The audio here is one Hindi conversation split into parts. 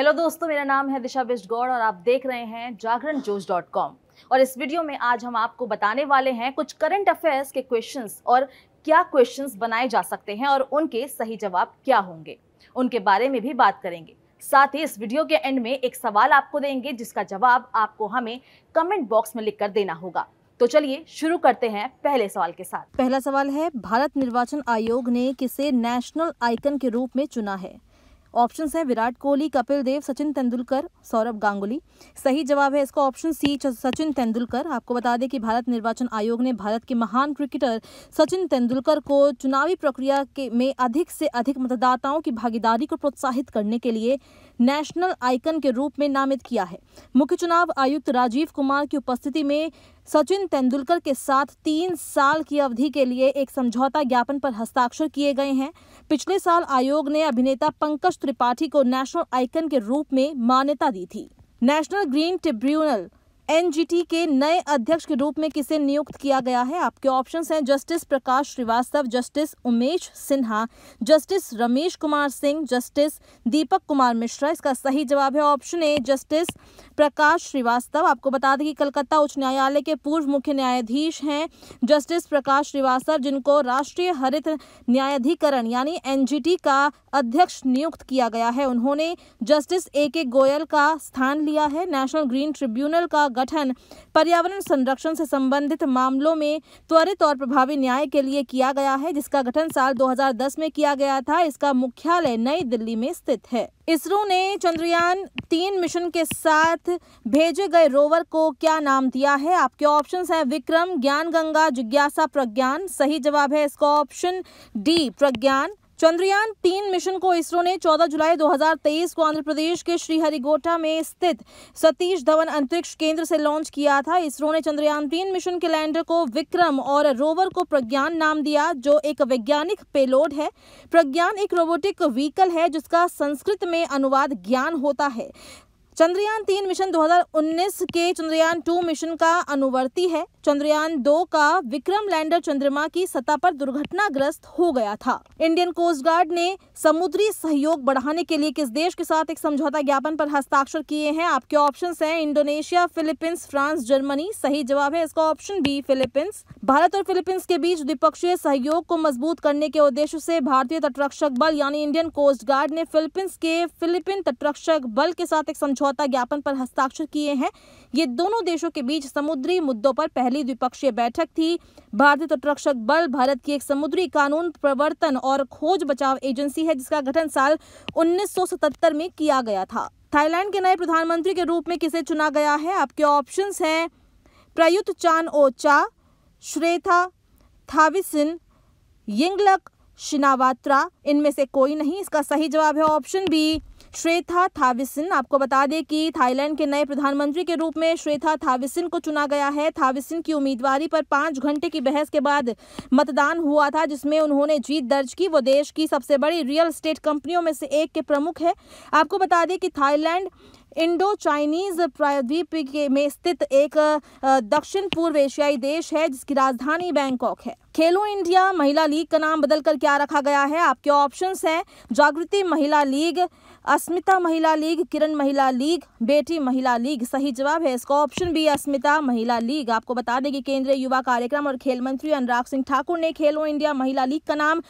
हेलो दोस्तों मेरा नाम है दिशा बिस्ट गौड़ और आप देख रहे हैं जागरण जोश डॉट कॉम और इस वीडियो में आज हम आपको बताने वाले हैं कुछ करंट अफेयर्स के क्वेश्चंस और क्या क्वेश्चंस बनाए जा सकते हैं और उनके सही जवाब क्या होंगे उनके बारे में भी बात करेंगे साथ ही इस वीडियो के एंड में एक सवाल आपको देंगे जिसका जवाब आपको हमें कमेंट बॉक्स में लिख कर देना होगा तो चलिए शुरू करते हैं पहले सवाल के साथ पहला सवाल है भारत निर्वाचन आयोग ने किसे नेशनल आइकन के रूप में चुना है ऑप्शन है विराट कोहली कपिल देव सचिन तेंदुलकर सौरभ गांगुली सही जवाब है इसका ऑप्शन सी सचिन तेंदुलकर आपको बता दें कि भारत निर्वाचन आयोग ने भारत के महान क्रिकेटर सचिन तेंदुलकर को चुनावी प्रक्रिया के में अधिक से अधिक मतदाताओं की भागीदारी को प्रोत्साहित करने के लिए नेशनल आइकन के रूप में नामित किया है मुख्य चुनाव आयुक्त राजीव कुमार की उपस्थिति में सचिन तेंदुलकर के साथ तीन साल की अवधि के लिए एक समझौता ज्ञापन पर हस्ताक्षर किए गए हैं पिछले साल आयोग ने अभिनेता पंकज त्रिपाठी को नेशनल आइकन के रूप में मान्यता दी थी नेशनल ग्रीन ट्रिब्यूनल एनजीटी के नए अध्यक्ष के रूप में किसे नियुक्त किया गया है आपके ऑप्शंस हैं justice Prakash Srivastava justice Umesh Sinha justice Ramesh Kumar Singh justice Deepak Kumar Mishra इसका सही जवाब है option A justice Prakash Srivastava आपको बता दें कि कलकत्ता उच्च न्यायालय के पूर्व मुख्य न्यायाधीश हैं जस्टिस प्रकाश श्रीवास्तव जिनको राष्ट्रीय हरित न्यायाधिकरण यानी एनजीटी का अध्यक्ष नियुक्त किया गया है उन्होंने जस्टिस ए के गोयल का स्थान लिया है नेशनल ग्रीन ट्रिब्यूनल का संगठन पर्यावरण संरक्षण से संबंधित मामलों में त्वरित और प्रभावी न्याय के लिए किया गया है जिसका गठन साल 2010 में किया गया था इसका मुख्यालय नई दिल्ली में स्थित है इसरो ने चंद्रयान तीन मिशन के साथ भेजे गए रोवर को क्या नाम दिया है आपके ऑप्शन है विक्रम ज्ञान गंगा जिज्ञासा प्रज्ञान सही जवाब है इसका ऑप्शन डी प्रज्ञान चंद्रयान तीन मिशन को इसरो ने 14 जुलाई 2023 को आंध्र प्रदेश के श्रीहरिगोटा में स्थित सतीश धवन अंतरिक्ष केंद्र से लॉन्च किया था इसरो ने चंद्रयान तीन मिशन के लैंडर को विक्रम और रोवर को प्रज्ञान नाम दिया जो एक वैज्ञानिक पेलोड है प्रज्ञान एक रोबोटिक व्हीकल है जिसका संस्कृत में अनुवाद ज्ञान होता है चंद्रयान तीन मिशन 2019 के चंद्रयान टू मिशन का अनुवर्ती है चंद्रयान दो का विक्रम लैंडर चंद्रमा की सतह पर दुर्घटनाग्रस्त हो गया था इंडियन कोस्ट गार्ड ने समुद्री सहयोग बढ़ाने के लिए किस देश के साथ एक समझौता ज्ञापन पर हस्ताक्षर किए हैं आपके ऑप्शन है इंडोनेशिया फिलीपींस फ्रांस जर्मनी सही जवाब है इसका ऑप्शन बी फिलीपींस भारत और फिलीपींस के बीच द्विपक्षीय सहयोग को मजबूत करने के उद्देश्य से भारतीय तटरक्षक बल यानी इंडियन कोस्ट गार्ड ने फिलीपींस के फिलीपीन तटरक्षक बल के साथ एक समझौता समझौता ज्ञापन पर हस्ताक्षर किए हैं ये दोनों देशों के बीच समुद्री मुद्दों पर पहली द्विपक्षीय बैठक थी भारतीय तटरक्षक बल भारत की एक समुद्री कानून प्रवर्तन और खोज बचाव एजेंसी है जिसका गठन साल उन्नीस में किया गया था थाईलैंड के नए प्रधानमंत्री के रूप में किसे चुना गया है आपके ऑप्शंस हैं Prayut Chan ocha Srettha Thavisin Yingluck Shinawatra इनमें से कोई नहीं इसका सही जवाब है ऑप्शन बी श्वेता थाविसिन आपको बता दें कि थाईलैंड के नए प्रधानमंत्री के रूप में श्वेता थाविसिन को चुना गया है थाविसिन की उम्मीदवारी पर पाँच घंटे की बहस के बाद मतदान हुआ था जिसमें उन्होंने जीत दर्ज की वो देश की सबसे बड़ी रियल स्टेट कंपनियों में से एक के प्रमुख है आपको बता दें कि थाईलैंड इंडो चाइनीज प्रायद्वीप में स्थित एक दक्षिण पूर्व एशियाई देश है जिसकी राजधानी बैंकॉक है खेलो इंडिया महिला लीग का नाम बदलकर क्या रखा गया है आपके ऑप्शंस हैं जागृति महिला लीग अस्मिता महिला लीग किरण महिला लीग बेटी महिला लीग सही जवाब है इसका ऑप्शन बी अस्मिता महिला लीग आपको बता दें कि केंद्रीय युवा कार्यक्रम और खेल मंत्री अनुराग सिंह ठाकुर ने खेलो इंडिया महिला लीग का नाम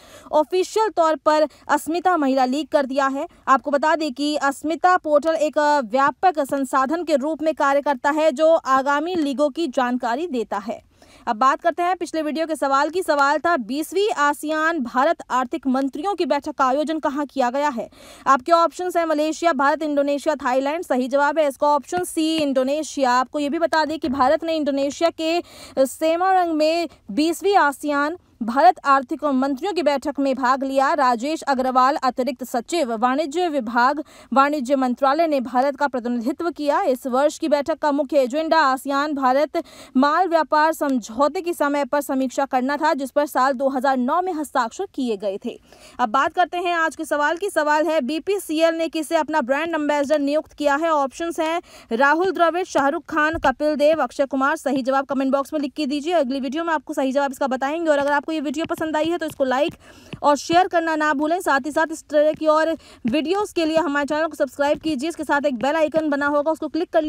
ऑफिशियल तौर पर अस्मिता महिला लीग कर दिया है आपको बता दें कि अस्मिता पोर्टल एक व्यापक संसाधन के रूप में कार्य करता है जो आगामी लीगों की जानकारी देता है अब बात करते हैं पिछले वीडियो के सवाल की सवाल था बीसवीं आसियान भारत आर्थिक मंत्रियों की बैठक का आयोजन कहाँ किया गया है आपके ऑप्शन है मलेशिया भारत इंडोनेशिया थाईलैंड सही जवाब है इसका ऑप्शन सी इंडोनेशिया आपको ये भी बता दें कि भारत ने इंडोनेशिया के सेमारंग में बीसवीं आसियान भारत आर्थिक मंत्रियों की बैठक में भाग लिया राजेश अग्रवाल अतिरिक्त सचिव वाणिज्य विभाग वाणिज्य मंत्रालय ने भारत का प्रतिनिधित्व किया इस वर्ष की बैठक का मुख्य एजेंडा आसियान भारत माल व्यापार समझौते की समय पर समीक्षा करना था जिस पर साल 2009 में हस्ताक्षर किए गए थे अब बात करते हैं आज के सवाल की सवाल है बीपीसीएल ने किसे अपना ब्रांड एम्बेसडर नियुक्त किया है ऑप्शन है राहुल द्रविड़ शाहरुख खान कपिल देव अक्षय कुमार सही जवाब कमेंट बॉक्स में लिख के दीजिए अगली वीडियो में आपको सही जवाब इसका बताएंगे और अगर आपको आपको ये वीडियो पसंद आई है तो इसको लाइक और शेयर करना ना भूलें साथ ही साथ इस तरह की और वीडियोज़ के लिए हमारे चैनल को सब्सक्राइब कीजिए इसके साथ एक बेल आइकन बना होगा उसको क्लिक कर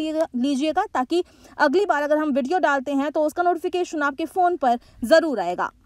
लीजिएगा ताकि अगली बार अगर हम वीडियो डालते हैं तो उसका नोटिफिकेशन आपके फ़ोन पर ज़रूर आएगा